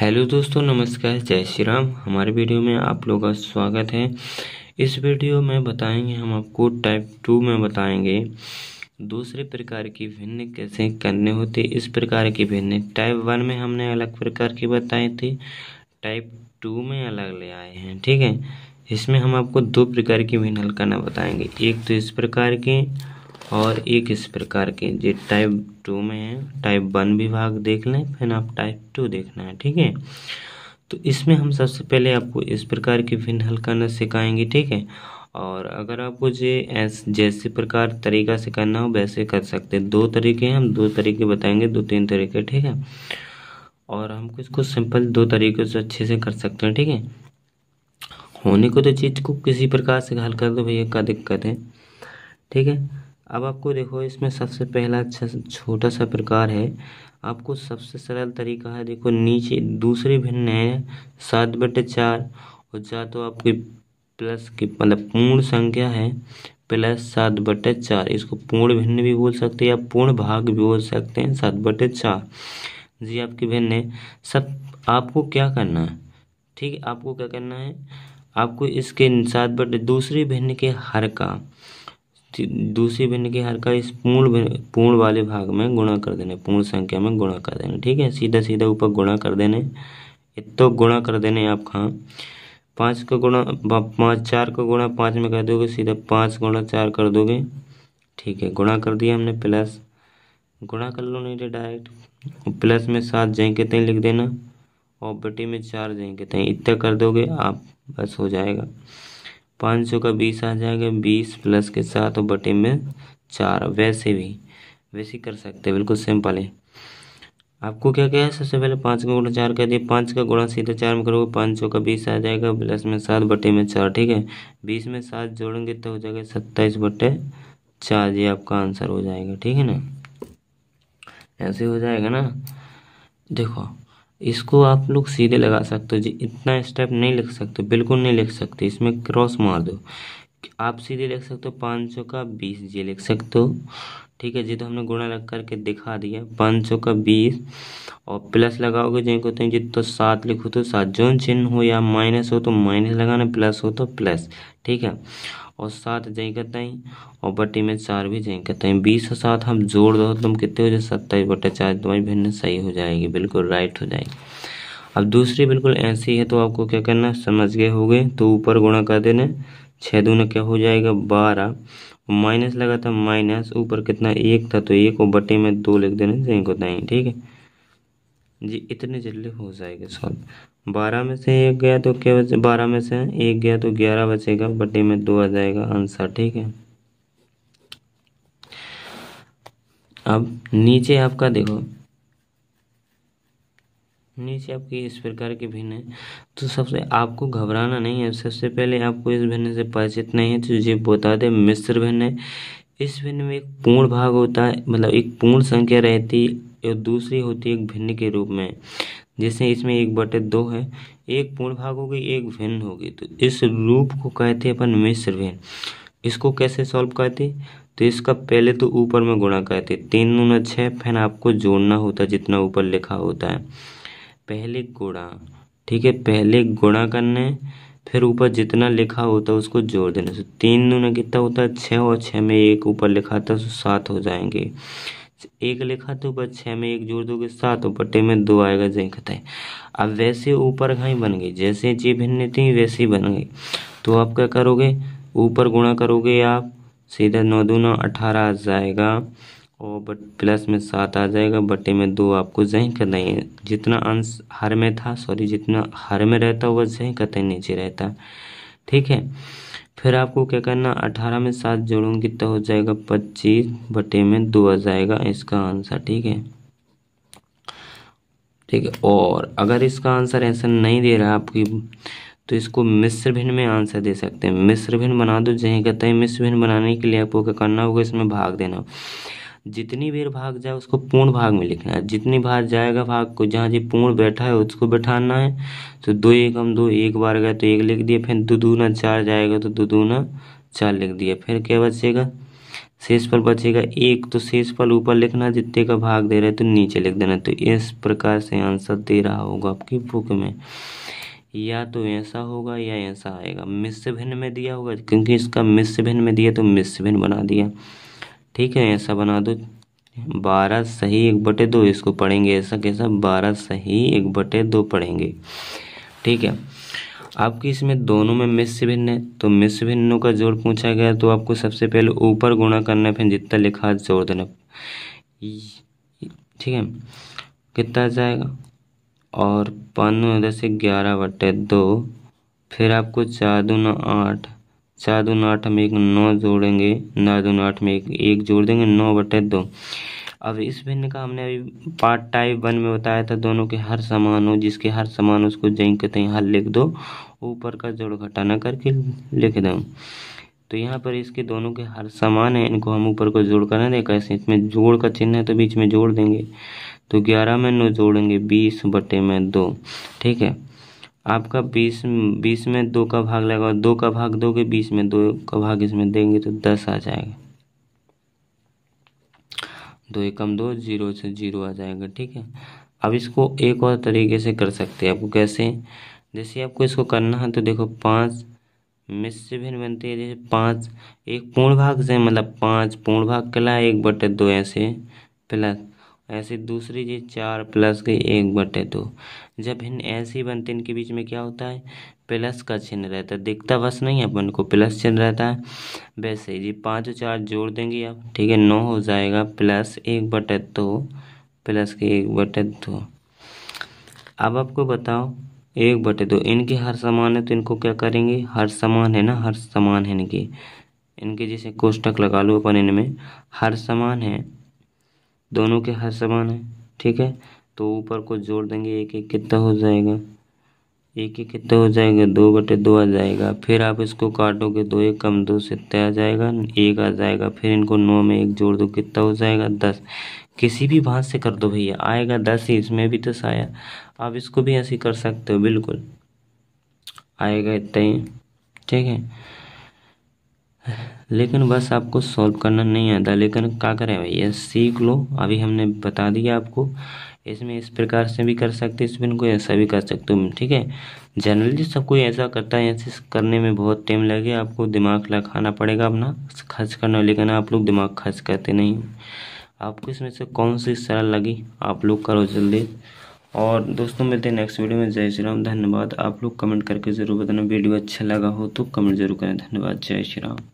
hello दोस्तों नमस्कार जय श्री राम हमारे वीडियो में आप लोगों का स्वागत है इस वीडियो में बताएंगे हम आपको टाइप टू में बताएंगे दूसरे प्रकार की भिन्न कैसे करने होते इस प्रकार की भिन्न टाइप वन में हमने अलग प्रकार की बताई थी टाइप टू में अलग ले आए हैं ठीक है इसमें हम आपको दो प्रकार की भिन्न हल करना बताएंगे एक तो इस प्रकार की और एक इस प्रकार के जो टाइप टू में है टाइप वन विभाग देख लें फिर आप टाइप टू देखना है ठीक है तो इसमें हम सबसे पहले आपको इस प्रकार की फिन हल करना सिखाएंगे ठीक है और अगर आपको जे ऐस जैसे प्रकार तरीका से करना हो वैसे कर सकते हैं दो तरीके हैं हम दो तरीके बताएंगे दो तीन तरीके ठीक है और हमको इसको सिंपल दो तरीके से अच्छे से कर सकते हैं ठीक है होने को तो चीज़ को किसी प्रकार से हल कर दो भैया का दिक्कत है ठीक है अब आपको देखो इसमें सबसे पहला अच्छा छोटा सा प्रकार है आपको सबसे सरल तरीका है देखो नीचे दूसरे भिन्न है सात बटे चार और चाहे तो आपकी प्लस की मतलब पूर्ण संख्या है प्लस सात बटे चार इसको पूर्ण भिन्न भी बोल सकते हैं या पूर्ण भाग भी बोल सकते हैं सात बटे चार जी आपकी भिन्न है सब आपको क्या करना है ठीक है आपको क्या करना है आपको इसके सात बटे दूसरे भिन्न के हर का दूसरी भिन्न की हर का इस पूर्ण पूर्ण वाले भाग में गुणा कर देने पूर्ण संख्या में गुणा कर देने ठीक है सीधा सीधा ऊपर गुणा कर देने तो गुणा कर देने आप कहाँ पाँच का गुणा पाँच चार का गुणा पाँच में कर दोगे सीधा पाँच गुणा चार कर दोगे ठीक है गुणा कर दिया हमने प्लस गुणा कर लो नहीं तो डायरेक्ट प्लस में सात के तय लिख देना और बटे में चार के तय इतना कर दोगे आप बस हो जाएगा पाँच सौ का बीस आ जाएगा बीस प्लस के साथ और बटे में चार वैसे भी वैसे कर सकते हैं बिल्कुल सिंपल है आपको क्या क्या है सबसे पहले पाँच का गुणा चार कर दिए पाँच का गुणा सीधे चार में करोगे पाँच सौ का बीस आ जाएगा प्लस में सात बटे में चार ठीक है बीस में सात जोड़ेंगे तो हो जाएगा सत्ताईस बटे चार ये आपका आंसर हो जाएगा ठीक है ना ऐसे हो जाएगा ना देखो इसको आप लोग सीधे लगा सकते हो जी इतना स्टेप नहीं लिख सकते बिल्कुल नहीं लिख सकते इसमें क्रॉस मार दो आप सीधे लिख सकते हो पाँच सौ का बीस ये लिख सकते हो ठीक है जी तो हमने गुणा लग करके दिखा दिया पाँच सौ का बीस और प्लस लगाओगे जो कहते हैं जी तो सात लिखो तो सात जो चिन्ह हो या माइनस हो तो माइनस लगाना प्लस हो तो प्लस ठीक है और सात जय कहते हैं और बटी में चार भी जय कहते हैं बीस और सात हम जोड़ दो तुम तो कितने हो जाए सत्ताईस बटे चार तुम्हारी भिन्न सही हो जाएगी बिल्कुल राइट हो जाएगी अब दूसरी बिल्कुल ऐसी है तो आपको क्या करना समझ गए हो गए तो ऊपर गुणा कर देना छः दूना क्या हो जाएगा बारह माइनस लगा था माइनस ऊपर कितना एक था तो एक को बटे में दो लिख से एक होता है ठीक है जी इतने जल्दी हो जाएगा सॉल्व बारह में से एक गया तो क्या बचे बारह में से एक गया तो ग्यारह बचेगा बटे में दो आ जाएगा आंसर ठीक है अब नीचे आपका देखो नीचे आपकी इस प्रकार के भिन्न है तो सबसे आपको घबराना नहीं है सबसे पहले आपको इस भिन्न से परिचित नहीं है तो ये बता दें मिश्र भिन्न है इस भिन्न में एक पूर्ण भाग होता है मतलब एक पूर्ण संख्या रहती है और दूसरी होती है एक भिन्न के रूप में जैसे इसमें एक बटे दो है एक पूर्ण भाग होगी एक भिन्न होगी तो इस रूप को कहते हैं अपन मिश्र भिन्न इसको कैसे सॉल्व करते तो इसका पहले तो ऊपर में गुणा करते तीन नुना छः फिर आपको जोड़ना होता है जितना ऊपर लिखा होता है पहले गुणा ठीक है पहले गुणा करने फिर ऊपर जितना लिखा होता है उसको जोड़ देना तो तीन दूना कितना होता है छः और छः में एक ऊपर लिखा था तो सात हो जाएंगे एक लिखा तो ऊपर छः में एक जोड़ दोगे सात और पट्टे में दो आएगा जय खतः अब वैसे ऊपर घाई बन गई जैसे जी भिन्न थी वैसे ही बन गई तो आप क्या करोगे ऊपर गुणा करोगे आप सीधा नौ दूना अठारह आ जाएगा ओ बट प्लस में सात आ जाएगा बटे में दो आपको जही करना ही है जितना अंश हर में था सॉरी जितना हर में रहता वह जही तय नीचे रहता ठीक है फिर आपको क्या करना अठारह में सात जोड़ूंगी तो हो जाएगा पच्चीस बटे में दो आ जाएगा इसका आंसर ठीक है ठीक है और अगर इसका आंसर ऐसा नहीं दे रहा आपकी तो इसको मिश्र भिन्न में आंसर दे सकते हैं मिश्र भिन्न बना दो जहीं कहते हैं मिश्र भिन्न बनाने के लिए आपको क्या करना होगा इसमें भाग देना जितनी बेर भाग जाए उसको पूर्ण भाग में लिखना है जितनी बार जाएगा भाग को जहाँ जी पूर्ण बैठा है उसको बैठाना है तो दो एक हम दो एक बार गए तो एक लिख दिया फिर दो दूना चार जाएगा तो दो दूना चार लिख दिया फिर क्या बचेगा शेष पर बचेगा एक तो शेष पर ऊपर लिखना जितने का भाग दे रहा है तो नीचे लिख देना तो इस प्रकार से आंसर दे रहा होगा आपकी बुक में या तो ऐसा होगा या ऐसा आएगा मिश्र भिन्न में दिया होगा क्योंकि इसका मिश्र भिन्न में दिया तो मिश्र भिन्न बना दिया ठीक है ऐसा बना दो बारह सही एक बटे दो इसको पढ़ेंगे ऐसा कैसा बारह सही एक बटे दो पढ़ेंगे ठीक है आपकी इसमें दोनों में मिस भिन्न है तो मिस भिन्नों का जोड़ पूछा गया तो आपको सबसे पहले ऊपर गुणा करना है फिर जितना लिखा जोड़ देना ठीक है कितना जाएगा और पाँच नौ दस ग्यारह बटे दो फिर आपको चार दूना आठ चार दून आठ हम एक नौ जोड़ेंगे नौ दून आठ में एक एक जोड़ देंगे नौ बटे दो अब इस भिन्न का हमने अभी पार्ट टाइप वन में बताया था दोनों के हर समान हो जिसके हर समान उसको जंग के हैं हर लिख दो ऊपर का जोड़ घटाना करके लिख दो तो यहाँ पर इसके दोनों के हर समान है इनको हम ऊपर को जोड़ करना दें कैसे इसमें जोड़ का चिन्ह है तो बीच में जोड़ देंगे तो ग्यारह में नौ जोड़ेंगे बीस बटे में दो ठीक है आपका बीस बीस में दो का भाग लगा दो का भाग दोगे बीस में दो का भाग इसमें देंगे तो दस आ जाएगा दो एकम दो जीरो से जीरो आ जाएगा ठीक है अब इसको एक और तरीके से कर सकते हैं आपको कैसे जैसे आपको इसको करना है तो देखो पाँच मिस से भिन्न बनती है जैसे पाँच एक पूर्ण भाग से मतलब पाँच पूर्ण भाग कला एक बटे दो ऐसे प्लस ऐसे दूसरी चीज़ चार प्लस के एक बटे दो जब इन ही बनते इनके बीच में क्या होता है प्लस का चिन्ह रहता है दिखता बस नहीं अपन को प्लस चिन्ह रहता है वैसे ही जी पाँच और चार जोड़ देंगे आप ठीक है नौ हो जाएगा प्लस एक बटे दो प्लस के एक बटे दो अब आपको बताओ एक बटे दो इनके हर समान है तो इनको क्या करेंगे हर समान है ना हर समान है इनके इनके जैसे कोष्टक लगा लो अपन इनमें हर समान है दोनों के हर समान है ठीक है तो ऊपर को जोड़ देंगे एक एक कितना हो जाएगा एक एक कितना हो जाएगा दो बटे दो आ जाएगा फिर आप इसको काटोगे दो एक कम दो से तय आ जाएगा एक आ जाएगा फिर इनको नौ में एक जोड़ दो कितना हो जाएगा दस किसी भी भाँस से कर दो भैया आएगा दस ही इसमें भी दस तो आया आप इसको भी ऐसे कर सकते हो बिल्कुल आएगा इतना ही ठीक है लेकिन बस आपको सॉल्व करना नहीं आता लेकिन क्या करें भैया सीख लो अभी हमने बता दिया आपको इसमें इस प्रकार से भी कर सकते इस पिन को ऐसा भी कर सकते हो ठीक है जनरली सब कोई ऐसा करता है ऐसे करने में बहुत टाइम लगे आपको दिमाग लगाना पड़ेगा अपना खर्च करना लेकिन आप लोग दिमाग खर्च करते नहीं आपको इसमें से कौन सी सरल लगी आप लोग करो जल्दी और दोस्तों मिलते हैं नेक्स्ट वीडियो में जय श्री राम धन्यवाद आप लोग कमेंट करके ज़रूर बताना वीडियो अच्छा लगा हो तो कमेंट जरूर करें धन्यवाद जय श्री राम